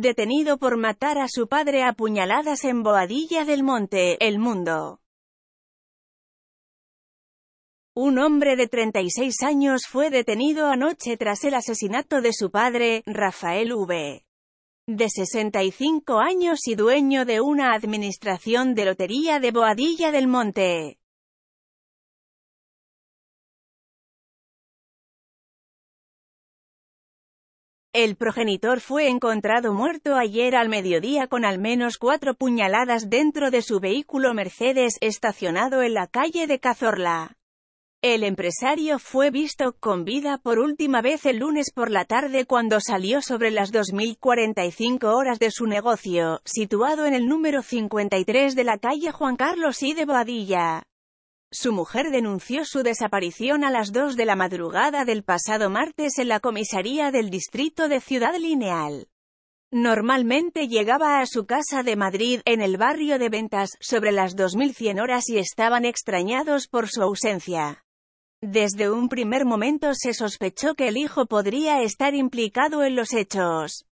detenido por matar a su padre a puñaladas en Boadilla del Monte, El Mundo. Un hombre de 36 años fue detenido anoche tras el asesinato de su padre, Rafael V. De 65 años y dueño de una administración de lotería de Boadilla del Monte. El progenitor fue encontrado muerto ayer al mediodía con al menos cuatro puñaladas dentro de su vehículo Mercedes estacionado en la calle de Cazorla. El empresario fue visto con vida por última vez el lunes por la tarde cuando salió sobre las 2045 horas de su negocio, situado en el número 53 de la calle Juan Carlos y de Boadilla. Su mujer denunció su desaparición a las 2 de la madrugada del pasado martes en la comisaría del distrito de Ciudad Lineal. Normalmente llegaba a su casa de Madrid, en el barrio de Ventas, sobre las 2100 horas y estaban extrañados por su ausencia. Desde un primer momento se sospechó que el hijo podría estar implicado en los hechos.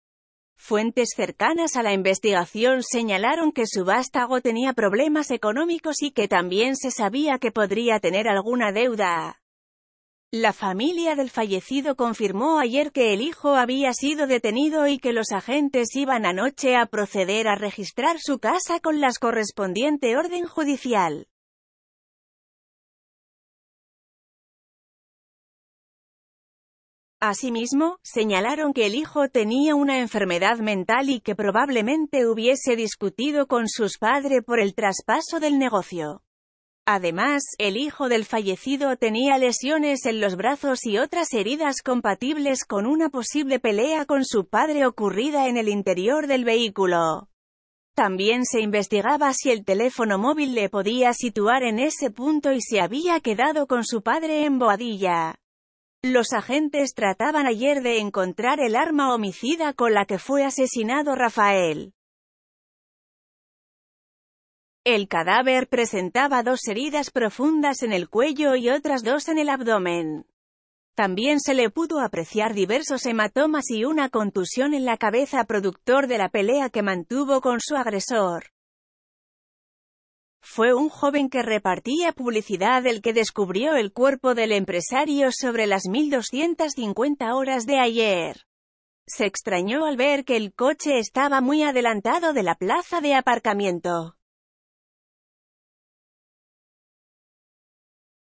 Fuentes cercanas a la investigación señalaron que su vástago tenía problemas económicos y que también se sabía que podría tener alguna deuda. La familia del fallecido confirmó ayer que el hijo había sido detenido y que los agentes iban anoche a proceder a registrar su casa con las correspondiente orden judicial. Asimismo, señalaron que el hijo tenía una enfermedad mental y que probablemente hubiese discutido con sus padres por el traspaso del negocio. Además, el hijo del fallecido tenía lesiones en los brazos y otras heridas compatibles con una posible pelea con su padre ocurrida en el interior del vehículo. También se investigaba si el teléfono móvil le podía situar en ese punto y se había quedado con su padre en Boadilla. Los agentes trataban ayer de encontrar el arma homicida con la que fue asesinado Rafael. El cadáver presentaba dos heridas profundas en el cuello y otras dos en el abdomen. También se le pudo apreciar diversos hematomas y una contusión en la cabeza productor de la pelea que mantuvo con su agresor. Fue un joven que repartía publicidad el que descubrió el cuerpo del empresario sobre las 1250 horas de ayer. Se extrañó al ver que el coche estaba muy adelantado de la plaza de aparcamiento.